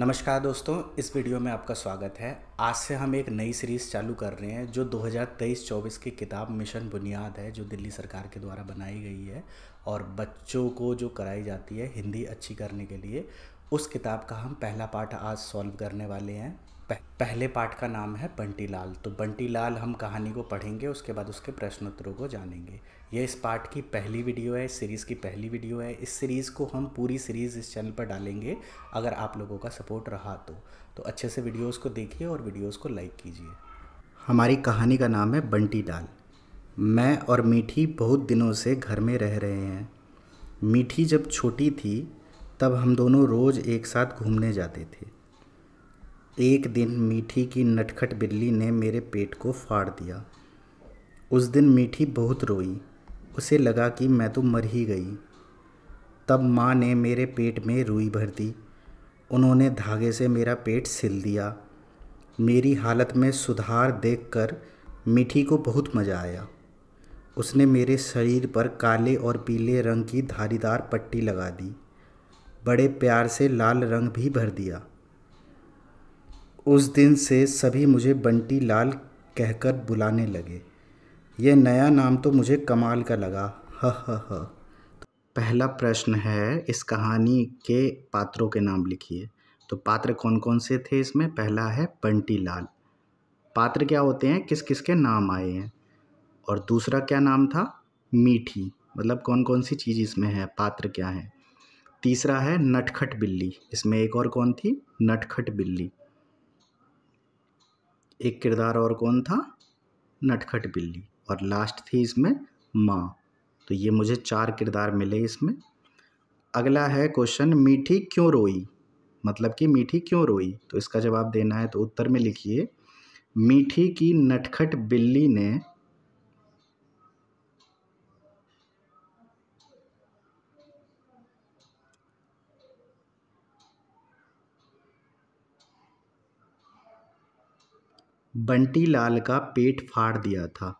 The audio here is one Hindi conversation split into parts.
नमस्कार दोस्तों इस वीडियो में आपका स्वागत है आज से हम एक नई सीरीज़ चालू कर रहे हैं जो 2023-24 की किताब मिशन बुनियाद है जो दिल्ली सरकार के द्वारा बनाई गई है और बच्चों को जो कराई जाती है हिंदी अच्छी करने के लिए उस किताब का हम पहला पार्ट आज सॉल्व करने वाले हैं पहले पार्ट का नाम है बंटी लाल तो बंटी लाल हम कहानी को पढ़ेंगे उसके बाद उसके प्रश्नोत्तरों को जानेंगे ये इस पाठ की पहली वीडियो है इस सीरीज़ की पहली वीडियो है इस सीरीज़ को हम पूरी सीरीज़ इस चैनल पर डालेंगे अगर आप लोगों का सपोर्ट रहा तो, तो अच्छे से वीडियोज़ को देखिए और वीडियोज़ को लाइक कीजिए हमारी कहानी का नाम है बंटी लाल मैं और मीठी बहुत दिनों से घर में रह रहे हैं मीठी जब छोटी थी तब हम दोनों रोज़ एक साथ घूमने जाते थे एक दिन मीठी की नटखट बिल्ली ने मेरे पेट को फाड़ दिया उस दिन मीठी बहुत रोई उसे लगा कि मैं तो मर ही गई तब माँ ने मेरे पेट में रुई भर दी उन्होंने धागे से मेरा पेट सिल दिया मेरी हालत में सुधार देखकर मीठी को बहुत मज़ा आया उसने मेरे शरीर पर काले और पीले रंग की धारीदार पट्टी लगा दी बड़े प्यार से लाल रंग भी भर दिया उस दिन से सभी मुझे बंटी लाल कहकर बुलाने लगे यह नया नाम तो मुझे कमाल का लगा ह ह ह तो पहला प्रश्न है इस कहानी के पात्रों के नाम लिखिए तो पात्र कौन कौन से थे इसमें पहला है बंटी लाल पात्र क्या होते हैं किस किस के नाम आए हैं और दूसरा क्या नाम था मीठी मतलब कौन कौन सी चीज़ इसमें है पात्र क्या है तीसरा है नटखट बिल्ली इसमें एक और कौन थी नटखट बिल्ली एक किरदार और कौन था नटखट बिल्ली और लास्ट थी इसमें माँ तो ये मुझे चार किरदार मिले इसमें अगला है क्वेश्चन मीठी क्यों रोई मतलब कि मीठी क्यों रोई तो इसका जवाब देना है तो उत्तर में लिखिए मीठी की नटखट बिल्ली ने बंटी लाल का पेट फाड़ दिया था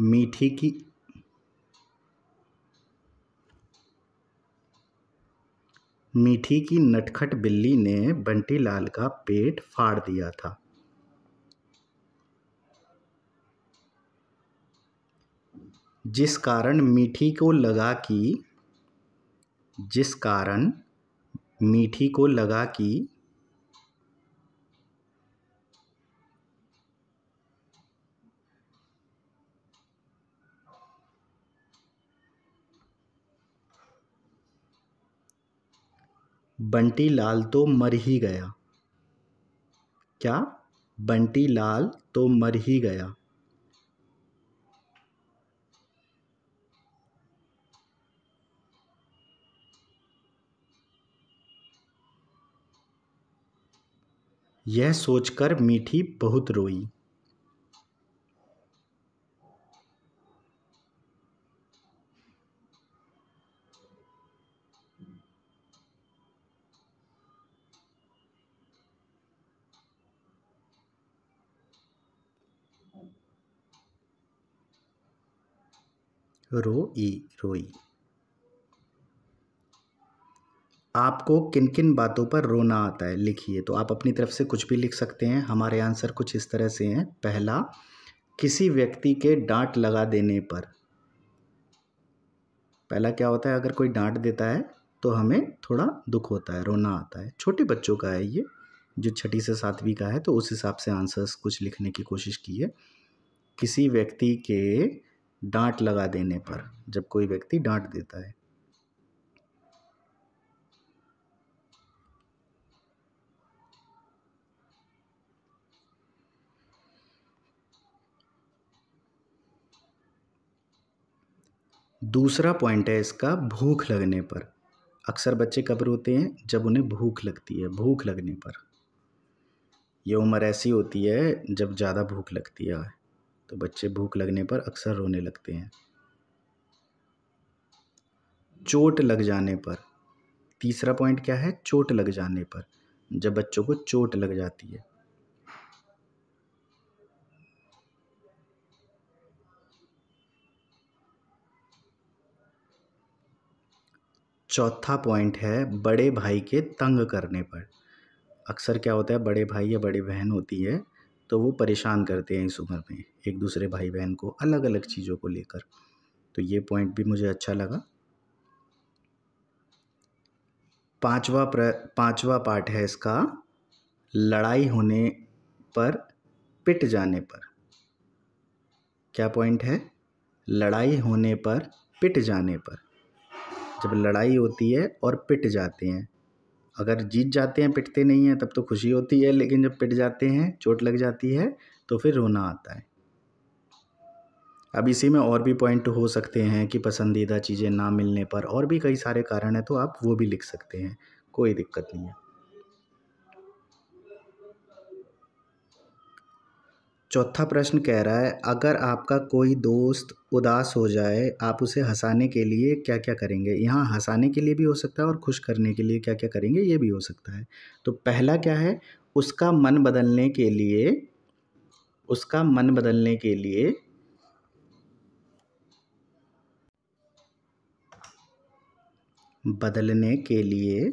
मीठी की मीठी की नटखट बिल्ली ने बंटी लाल का पेट फाड़ दिया था जिस कारण मीठी को लगा कि जिस कारण मीठी को लगा कि बंटी लाल तो मर ही गया क्या बंटी लाल तो मर ही गया यह सोचकर मीठी बहुत रोई रो ई रोई आपको किन किन बातों पर रोना आता है लिखिए तो आप अपनी तरफ से कुछ भी लिख सकते हैं हमारे आंसर कुछ इस तरह से हैं पहला किसी व्यक्ति के डांट लगा देने पर पहला क्या होता है अगर कोई डांट देता है तो हमें थोड़ा दुख होता है रोना आता है छोटे बच्चों का है ये जो छठी से सातवीं का है तो उस हिसाब से आंसर्स कुछ लिखने की कोशिश की है किसी व्यक्ति के डांट लगा देने पर जब कोई व्यक्ति डांट देता है दूसरा पॉइंट है इसका भूख लगने पर अक्सर बच्चे कब रोते हैं जब उन्हें भूख लगती है भूख लगने पर यह उम्र ऐसी होती है जब ज़्यादा भूख लगती है तो बच्चे भूख लगने पर अक्सर रोने लगते हैं चोट लग जाने पर तीसरा पॉइंट क्या है चोट लग जाने पर जब बच्चों को चोट लग जाती है चौथा पॉइंट है बड़े भाई के तंग करने पर अक्सर क्या होता है बड़े भाई या बड़ी बहन होती है तो वो परेशान करते हैं इस उम्र में एक दूसरे भाई बहन को अलग अलग चीज़ों को लेकर तो ये पॉइंट भी मुझे अच्छा लगा पांचवा प्र पाँचवा पार्ट है इसका लड़ाई होने पर पिट जाने पर क्या पॉइंट है लड़ाई होने पर पिट जाने पर जब लड़ाई होती है और पिट जाते हैं अगर जीत जाते हैं पिटते नहीं हैं तब तो खुशी होती है लेकिन जब पिट जाते हैं चोट लग जाती है तो फिर रोना आता है अब इसी में और भी पॉइंट हो सकते हैं कि पसंदीदा चीज़ें ना मिलने पर और भी कई सारे कारण हैं तो आप वो भी लिख सकते हैं कोई दिक्कत नहीं है चौथा प्रश्न कह रहा है अगर आपका कोई दोस्त उदास हो जाए आप उसे हंसाने के लिए क्या क्या करेंगे यहाँ हंसाने के लिए भी हो सकता है और खुश करने के लिए क्या क्या करेंगे ये भी हो सकता है तो पहला क्या है उसका मन बदलने के लिए उसका मन बदलने के लिए बदलने के लिए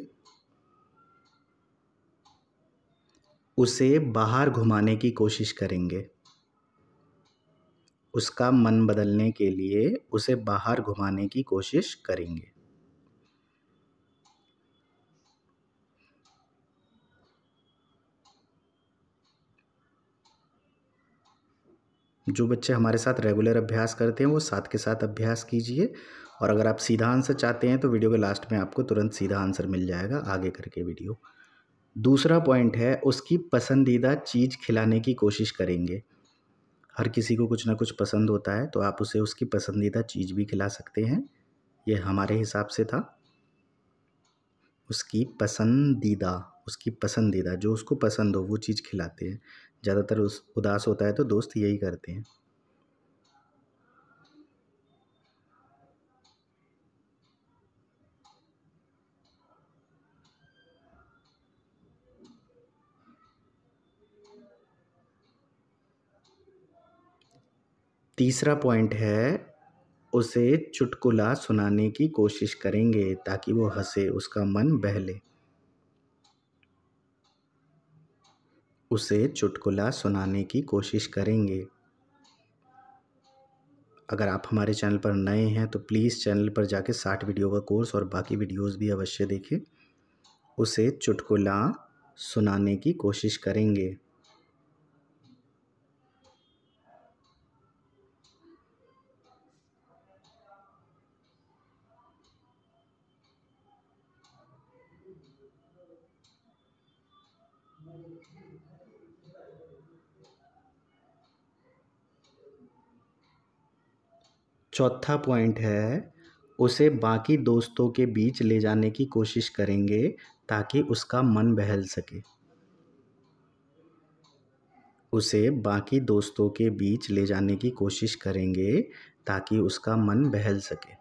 उसे बाहर घुमाने की कोशिश करेंगे उसका मन बदलने के लिए उसे बाहर घुमाने की कोशिश करेंगे जो बच्चे हमारे साथ रेगुलर अभ्यास करते हैं वो साथ के साथ अभ्यास कीजिए और अगर आप सीधा आंसर चाहते हैं तो वीडियो के लास्ट में आपको तुरंत सीधा आंसर मिल जाएगा आगे करके वीडियो दूसरा पॉइंट है उसकी पसंदीदा चीज़ खिलाने की कोशिश करेंगे हर किसी को कुछ ना कुछ पसंद होता है तो आप उसे उसकी पसंदीदा चीज़ भी खिला सकते हैं ये हमारे हिसाब से था उसकी पसंदीदा उसकी पसंदीदा जो उसको पसंद हो वो चीज़ खिलाते हैं ज़्यादातर उस उदास होता है तो दोस्त यही करते हैं तीसरा पॉइंट है उसे चुटकुला सुनाने की कोशिश करेंगे ताकि वो हंसे उसका मन बहले उसे चुटकुला सुनाने की कोशिश करेंगे अगर आप हमारे चैनल पर नए हैं तो प्लीज़ चैनल पर जाके साठ वीडियो का कोर्स और बाकी वीडियोस भी अवश्य देखें उसे चुटकुला सुनाने की कोशिश करेंगे चौथा पॉइंट है उसे बाकी दोस्तों के बीच ले जाने की कोशिश करेंगे ताकि उसका मन बहल सके उसे बाकी दोस्तों के बीच ले जाने की कोशिश करेंगे ताकि उसका मन बहल सके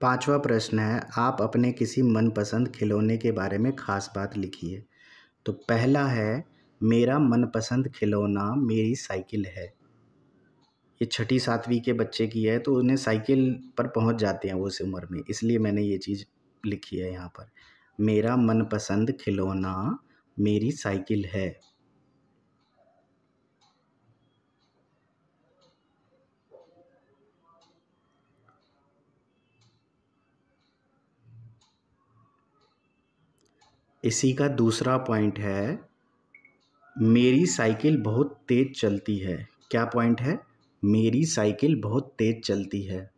पाँचवा प्रश्न है आप अपने किसी मनपसंद खिलौने के बारे में खास बात लिखिए तो पहला है मेरा मनपसंद खिलौना मेरी साइकिल है ये छठी सातवीं के बच्चे की है तो उन्हें साइकिल पर पहुंच जाते हैं वो उस उम्र में इसलिए मैंने ये चीज़ लिखी है यहाँ पर मेरा मनपसंद खिलौना मेरी साइकिल है इसी का दूसरा पॉइंट है मेरी साइकिल बहुत तेज़ चलती है क्या पॉइंट है मेरी साइकिल बहुत तेज़ चलती है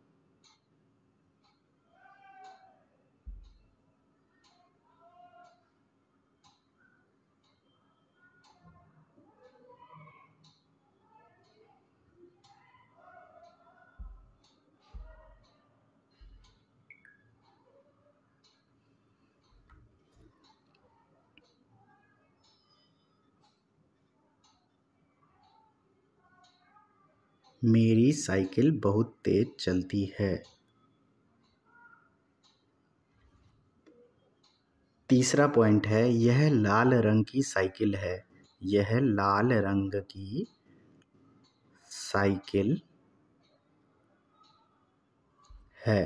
मेरी साइकिल बहुत तेज़ चलती है तीसरा पॉइंट है यह लाल रंग की साइकिल है यह लाल रंग की साइकिल है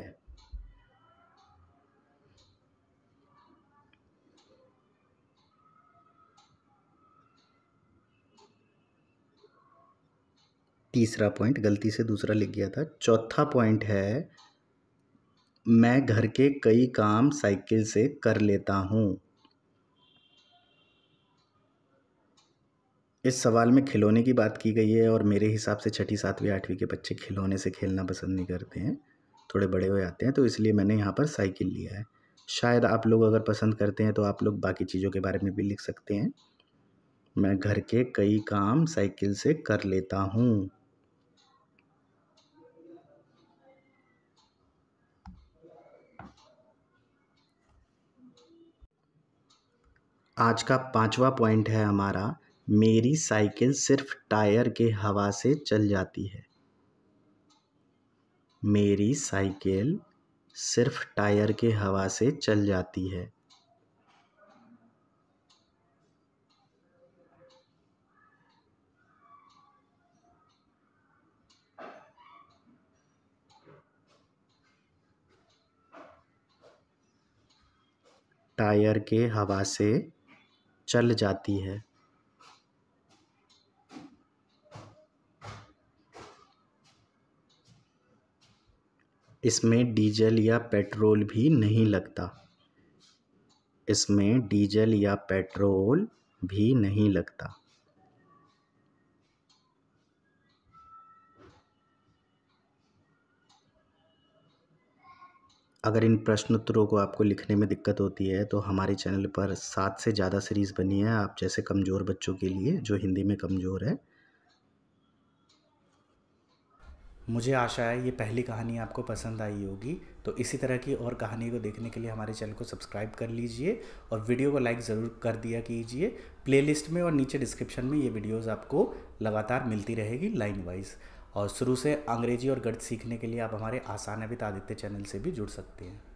तीसरा पॉइंट गलती से दूसरा लिख गया था चौथा पॉइंट है मैं घर के कई काम साइकिल से कर लेता हूँ इस सवाल में खिलौने की बात की गई है और मेरे हिसाब से छठी सातवीं आठवीं के बच्चे खिलौने से खेलना पसंद नहीं करते हैं थोड़े बड़े हो जाते हैं तो इसलिए मैंने यहाँ पर साइकिल लिया है शायद आप लोग अगर पसंद करते हैं तो आप लोग बाकी चीज़ों के बारे में भी लिख सकते हैं मैं घर के कई काम साइकिल से कर लेता हूँ आज का पांचवा पॉइंट है हमारा मेरी साइकिल सिर्फ टायर के हवा से चल जाती है मेरी साइकिल सिर्फ टायर के हवा से चल जाती है टायर के हवा से चल जाती है इसमें डीजल या पेट्रोल भी नहीं लगता इसमें डीजल या पेट्रोल भी नहीं लगता अगर इन प्रश्नोत्तरों को आपको लिखने में दिक्कत होती है तो हमारे चैनल पर सात से ज़्यादा सीरीज़ बनी है आप जैसे कमज़ोर बच्चों के लिए जो हिंदी में कमज़ोर है मुझे आशा है ये पहली कहानी आपको पसंद आई होगी तो इसी तरह की और कहानी को देखने के लिए हमारे चैनल को सब्सक्राइब कर लीजिए और वीडियो को लाइक ज़रूर कर दिया कीजिए प्लेलिस्ट में और नीचे डिस्क्रिप्शन में ये वीडियोस आपको लगातार मिलती रहेगी लाइन वाइज़ और शुरू से अंग्रेजी और गणित सीखने के लिए आप हमारे आसान अभित आदित्य चैनल से भी जुड़ सकते हैं